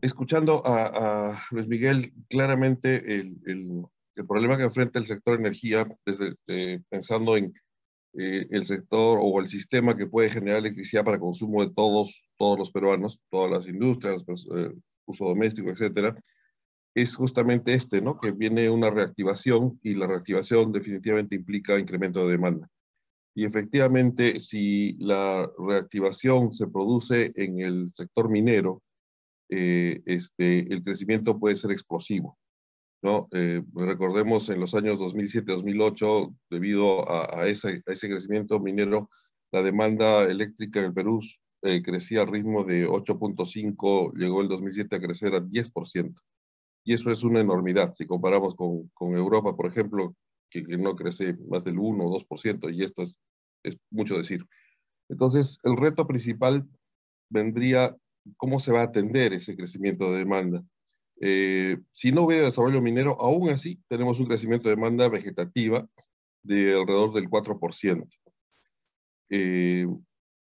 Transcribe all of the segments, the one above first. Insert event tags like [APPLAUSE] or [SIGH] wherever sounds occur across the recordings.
Escuchando a, Luis Miguel, claramente el, el, problema que enfrenta el sector energía, desde, eh, pensando en eh, el sector o el sistema que puede generar electricidad para consumo de todos, todos los peruanos, todas las industrias, eh, uso doméstico, etcétera, es justamente este, ¿no? Que viene una reactivación y la reactivación definitivamente implica incremento de demanda. Y efectivamente, si la reactivación se produce en el sector minero, eh, este, el crecimiento puede ser explosivo. ¿no? Eh, recordemos en los años 2007-2008, debido a, ese, crecimiento minero, la demanda eléctrica en el Perú eh, crecía al ritmo de 8.5, llegó el 2007 a crecer a 10%. Y eso es una enormidad. Si comparamos con, con Europa, por ejemplo, que, no crece más del 1 o 2%, y esto es, mucho decir. Entonces, el reto principal vendría cómo se va a atender ese crecimiento de demanda. Eh, si no hubiera desarrollo minero, aún así tenemos un crecimiento de demanda vegetativa de alrededor del 4%. Eh,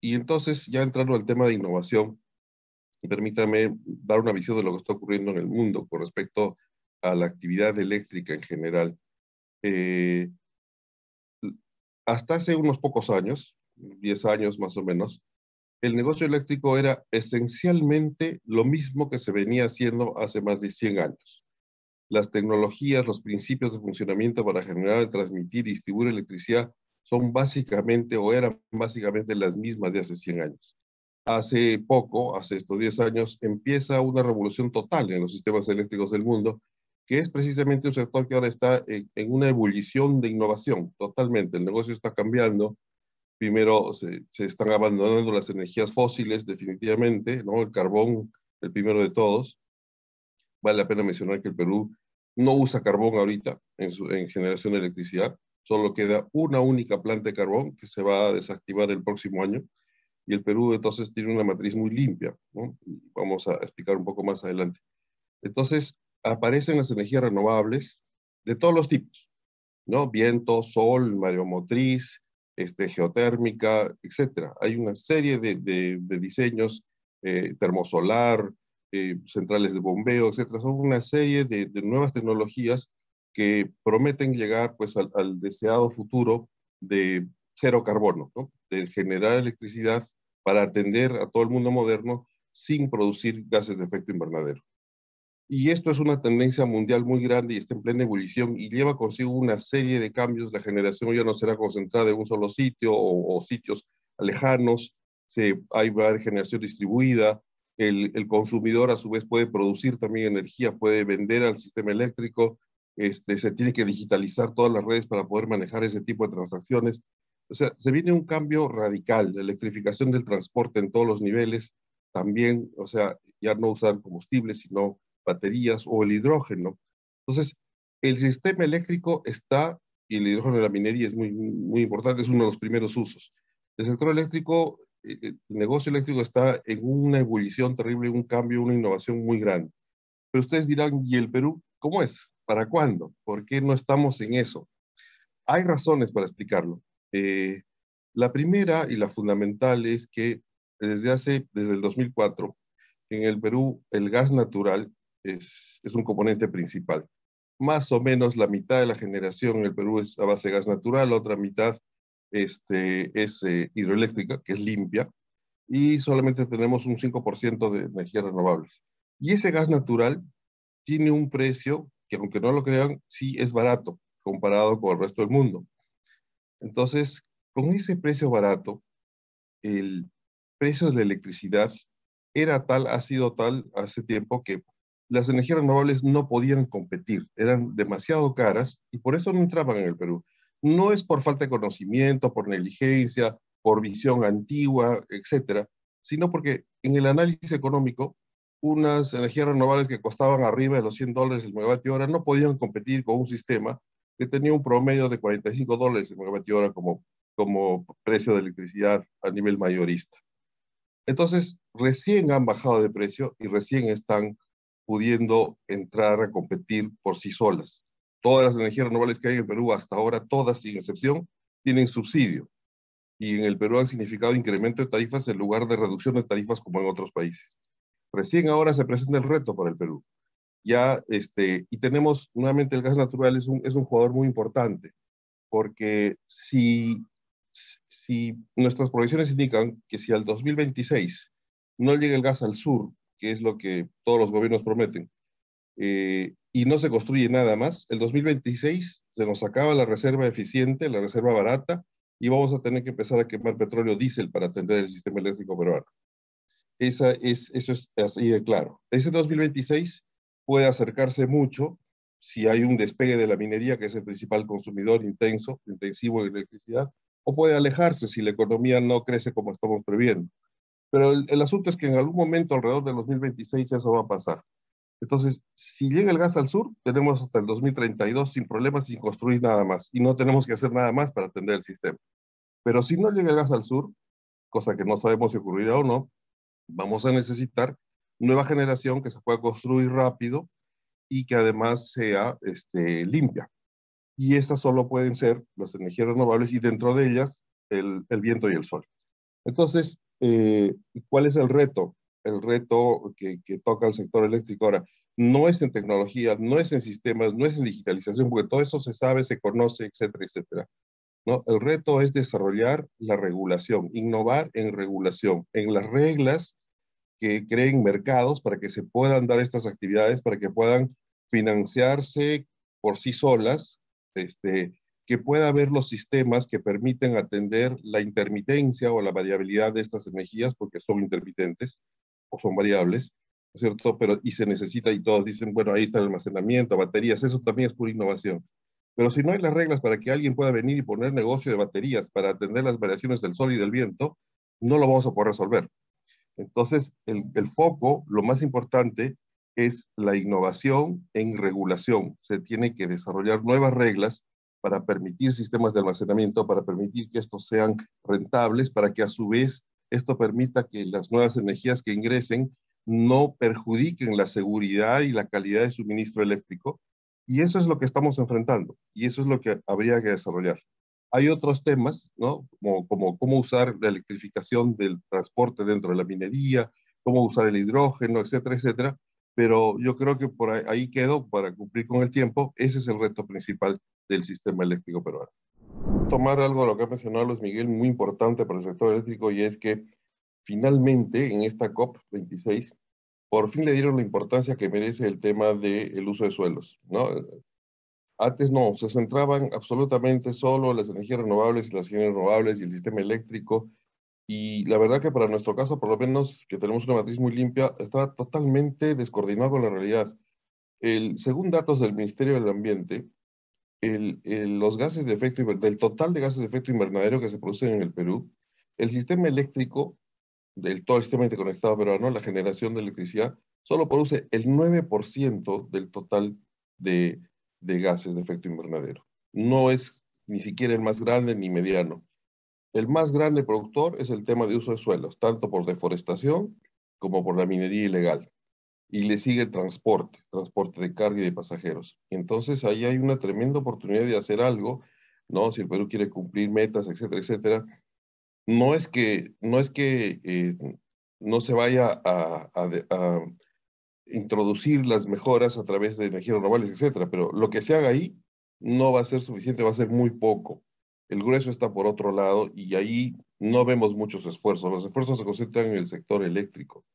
y entonces, ya entrando al tema de innovación, permítame dar una visión de lo que está ocurriendo en el mundo con respecto a la actividad eléctrica en general. Eh, hasta hace unos pocos años, 10 años más o menos, el negocio eléctrico era esencialmente lo mismo que se venía haciendo hace más de 100 años. Las tecnologías, los principios de funcionamiento para generar, transmitir y distribuir electricidad son básicamente o eran básicamente las mismas de hace 100 años. Hace poco, hace estos 10 años, empieza una revolución total en los sistemas eléctricos del mundo que es precisamente un sector que ahora está en, una ebullición de innovación, totalmente. El negocio está cambiando. Primero se, están abandonando las energías fósiles, definitivamente, ¿no? El carbón, el primero de todos. Vale la pena mencionar que el Perú no usa carbón ahorita en, generación de electricidad. Solo queda una única planta de carbón que se va a desactivar el próximo año y el Perú entonces tiene una matriz muy limpia. ¿no? Vamos a explicar un poco más adelante. Entonces, aparecen las energías renovables de todos los tipos, ¿no? Viento, sol, mareomotriz, este, geotérmica, etcétera. Hay una serie de, diseños eh, termosolar, eh, centrales de bombeo, etc. Son una serie de, nuevas tecnologías que prometen llegar pues, al, deseado futuro de cero carbono, de generar electricidad para atender a todo el mundo moderno sin producir gases de efecto invernadero. Y esto es una tendencia mundial muy grande y está en plena ebullición y lleva consigo una serie de cambios. La generación ya no será concentrada en un solo sitio o, sitios lejanos. Se, hay generación distribuida. El, consumidor a su vez puede producir también energía, puede vender al sistema eléctrico. Este, se tiene que digitalizar todas las redes para poder manejar ese tipo de transacciones. O sea, se viene un cambio radical, la electrificación del transporte en todos los niveles, también, o sea, ya no usar combustible, sino baterías o el hidrógeno. Entonces, el sistema eléctrico está, y el hidrógeno de la minería es muy, muy importante, es uno de los primeros usos. El sector eléctrico, eh, eh, el negocio eléctrico está en una ebullición terrible, un cambio, una innovación muy grande. Pero ustedes dirán, ¿y el Perú cómo es? ¿Para cuándo? ¿Por qué no estamos en eso? Hay razones para explicarlo. Eh, la primera y la fundamental es que desde hace, desde el 2004, en el Perú el gas natural es, un componente principal. Más o menos la mitad de la generación en el Perú es a base de gas natural, la otra mitad este, es eh, hidroeléctrica, que es limpia, y solamente tenemos un 5% de energías renovables. Y ese gas natural tiene un precio que, aunque no lo crean, sí es barato comparado con el resto del mundo. Entonces, con ese precio barato, el precio de la electricidad era tal, ha sido tal hace tiempo que las energías renovables no podían competir, eran demasiado caras y por eso no entraban en el Perú. No es por falta de conocimiento, por negligencia, por visión antigua, etcétera, sino porque en el análisis económico, unas energías renovables que costaban arriba de los 100 dólares el megavatio hora no podían competir con un sistema que tenía un promedio de 45 dólares el megavatio hora como, como precio de electricidad a nivel mayorista. Entonces, recién han bajado de precio y recién están pudiendo entrar a competir por sí solas. Todas las energías renovables que hay en el Perú hasta ahora, todas sin excepción, tienen subsidio. Y en el Perú han significado incremento de tarifas en lugar de reducción de tarifas como en otros países. Recién ahora se presenta el reto para el Perú. Ya, este, y tenemos nuevamente el gas natural, es un, es un jugador muy importante, porque si, si nuestras proyecciones indican que si al 2026 no llega el gas al sur que es lo que todos los gobiernos prometen, eh, y no se construye nada más, el 2026 se nos acaba la reserva eficiente, la reserva barata, y vamos a tener que empezar a quemar petróleo diésel para atender el sistema eléctrico peruano. eso es así de claro. Ese 2026 puede acercarse mucho si hay un despegue de la minería, que es el principal consumidor intenso, intensivo de electricidad, o puede alejarse si la economía no crece como estamos previendo. Pero el, asunto es que en algún momento, alrededor del 2026, eso va a pasar. Entonces, si llega el gas al sur, tenemos hasta el 2032 sin problemas, sin construir nada más. Y no tenemos que hacer nada más para atender el sistema. Pero si no llega el gas al sur, cosa que no sabemos si ocurrirá o no, vamos a necesitar nueva generación que se pueda construir rápido y que además sea este, limpia. Y esas solo pueden ser las energías renovables y dentro de ellas el, el viento y el sol. Entonces, eh, ¿cuál es el reto? El reto que, toca el sector eléctrico ahora no es en tecnología, no es en sistemas, no es en digitalización, porque todo eso se sabe, se conoce, etcétera, etcétera. ¿No? El reto es desarrollar la regulación, innovar en regulación, en las reglas que creen mercados para que se puedan dar estas actividades, para que puedan financiarse por sí solas, este, que pueda haber los sistemas que permiten atender la intermitencia o la variabilidad de estas energías, porque son intermitentes o son variables, ¿no es cierto? Pero, y se necesita, y todos dicen, bueno, ahí está el almacenamiento, baterías, eso también es pura innovación. Pero si no hay las reglas para que alguien pueda venir y poner negocio de baterías para atender las variaciones del sol y del viento, no lo vamos a poder resolver. Entonces, el, el foco, lo más importante, es la innovación en regulación. Se tiene que desarrollar nuevas reglas para permitir sistemas de almacenamiento, para permitir que estos sean rentables, para que a su vez esto permita que las nuevas energías que ingresen no perjudiquen la seguridad y la calidad de suministro eléctrico. Y eso es lo que estamos enfrentando y eso es lo que habría que desarrollar. Hay otros temas, ¿no? Como, como cómo usar la electrificación del transporte dentro de la minería, cómo usar el hidrógeno, etcétera, etcétera, pero yo creo que por ahí, quedo para cumplir con el tiempo. Ese es el reto principal del sistema eléctrico peruano. Tomar algo de lo que ha mencionado Luis Miguel, muy importante para el sector eléctrico, y es que finalmente en esta COP26, por fin le dieron la importancia que merece el tema del el uso de suelos. Antes no, se centraban absolutamente solo en las energías renovables y las energías renovables y el sistema eléctrico y la verdad que para nuestro caso, por lo menos que tenemos una matriz muy limpia, está totalmente descoordinado con la realidad. El, según datos del Ministerio del Ambiente, el, los gases de efecto del total de gases de efecto invernadero que se producen en el Perú, el sistema eléctrico, del todo el sistema interconectado peruano, la generación de electricidad, solo produce el 9% del total de gases de efecto invernadero. No es ni siquiera el más grande ni mediano. El más grande productor es el tema de uso de suelos, tanto por deforestación como por la minería ilegal. Y le sigue el transporte, transporte de carga y de pasajeros. Entonces ahí hay una tremenda oportunidad de hacer algo, ¿no? Si el Perú quiere cumplir metas, etcétera, etcétera. No es que, no, es que, eh, no se vaya a, a introducir las mejoras a través de energías renovables, etcétera, pero lo que se haga ahí no va a ser suficiente, va a ser muy poco el grueso está por otro lado y ahí no vemos muchos esfuerzos. Los esfuerzos se concentran en el sector eléctrico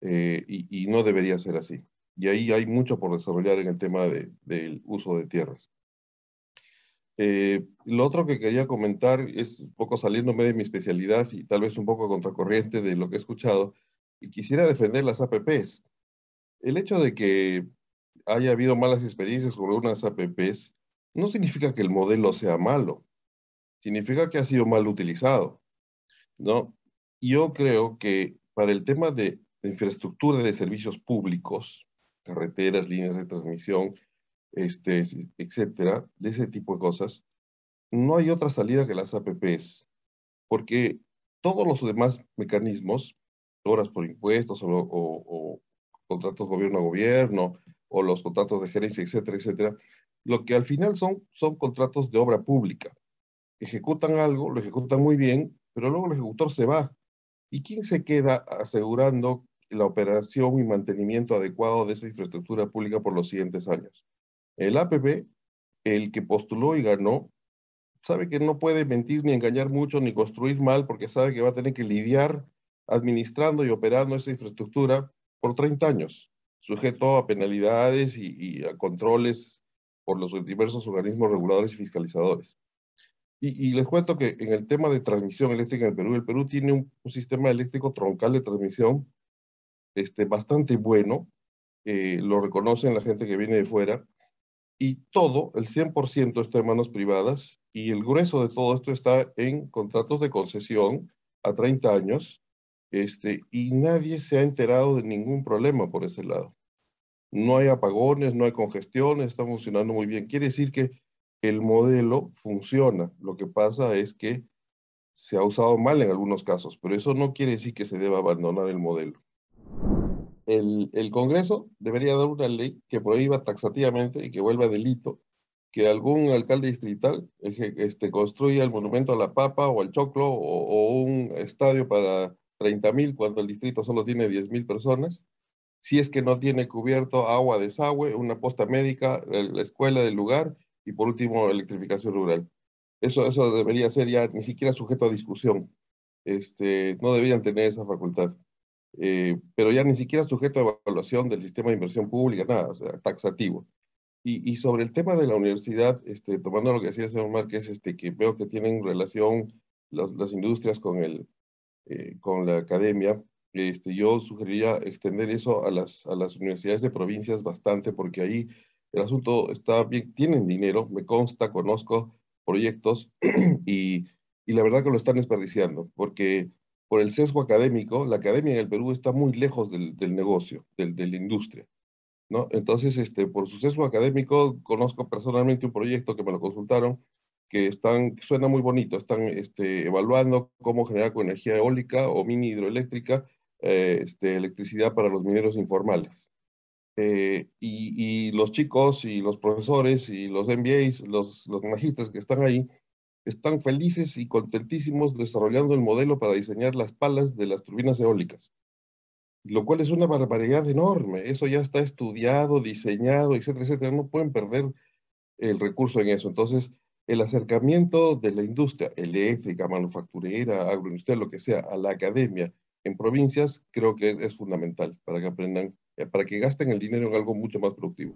eh, y, no debería ser así. Y ahí hay mucho por desarrollar en el tema del uso de tierras. Eh, lo otro que quería comentar es un poco saliéndome de mi especialidad y tal vez un poco contracorriente de lo que he escuchado, y quisiera defender las APPs. El hecho de que haya habido malas experiencias con unas APPs no significa que el modelo sea malo significa que ha sido mal utilizado. ¿no? Yo creo que para el tema de infraestructura de servicios públicos, carreteras, líneas de transmisión, este, etcétera, de ese tipo de cosas, no hay otra salida que las APPs, porque todos los demás mecanismos, horas por impuestos o, o contratos gobierno a gobierno, o los contratos de gerencia, etcétera, etcétera, lo que al final son, son contratos de obra pública ejecutan algo, lo ejecutan muy bien, pero luego el ejecutor se va. ¿Y quién se queda asegurando la operación y mantenimiento adecuado de esa infraestructura pública por los siguientes años? El APP, el que postuló y ganó, sabe que no puede mentir ni engañar mucho ni construir mal porque sabe que va a tener que lidiar administrando y operando esa infraestructura por 30 años, sujeto a penalidades y, a controles por los diversos organismos reguladores y fiscalizadores. Y, les cuento que en el tema de transmisión eléctrica en el Perú, el Perú tiene un, sistema eléctrico troncal de transmisión este, bastante bueno, lo reconocen la gente que viene de fuera, y todo, el 100% está en manos privadas, y el grueso de todo esto está en contratos de concesión a 30 años, este, y nadie se ha enterado de ningún problema por ese lado. No hay apagones, no hay congestiones, está funcionando muy bien. Quiere decir que el modelo funciona. Lo que pasa es que se ha usado mal en algunos casos, pero eso no quiere decir que se deba abandonar el modelo. El, Congreso debería dar una ley que prohíba taxativamente y que vuelva delito que algún alcalde distrital este, construya el monumento a la papa o al choclo o, un estadio para 30.000 cuando el distrito solo tiene 10.000 personas, si es que no tiene cubierto agua, desagüe, una posta médica, la escuela del lugar y por último, electrificación rural. Eso, eso debería ser ya ni siquiera sujeto a discusión. Este, no deberían tener esa facultad. Eh, pero ya ni siquiera sujeto a evaluación del sistema de inversión pública, nada, o sea, taxativo. Y, sobre el tema de la universidad, este, tomando lo que decía el señor Márquez, este, que veo que tienen relación las, industrias con, el, eh, con la academia, este, yo sugeriría extender eso a las, a las universidades de provincias bastante, porque ahí el asunto está bien, tienen dinero, me consta, conozco proyectos [CLEARS THROAT] y, la verdad que lo están desperdiciando, porque por el sesgo académico, la academia en el Perú está muy lejos del, negocio, del, de la industria. ¿no? Entonces, este, por su sesgo académico, conozco personalmente un proyecto que me lo consultaron, que están, suena muy bonito, están este, evaluando cómo generar con energía eólica o mini hidroeléctrica eh, este, electricidad para los mineros informales. Eh, y, los chicos y los profesores y los MBAs, los, los magistas que están ahí, están felices y contentísimos desarrollando el modelo para diseñar las palas de las turbinas eólicas, lo cual es una barbaridad enorme. Eso ya está estudiado, diseñado, etcétera, etcétera. No pueden perder el recurso en eso. Entonces, el acercamiento de la industria eléctrica, manufacturera, agroindustrial, lo que sea, a la academia en provincias, creo que es fundamental para que aprendan eh, para que gasten el dinero en algo mucho más productivo.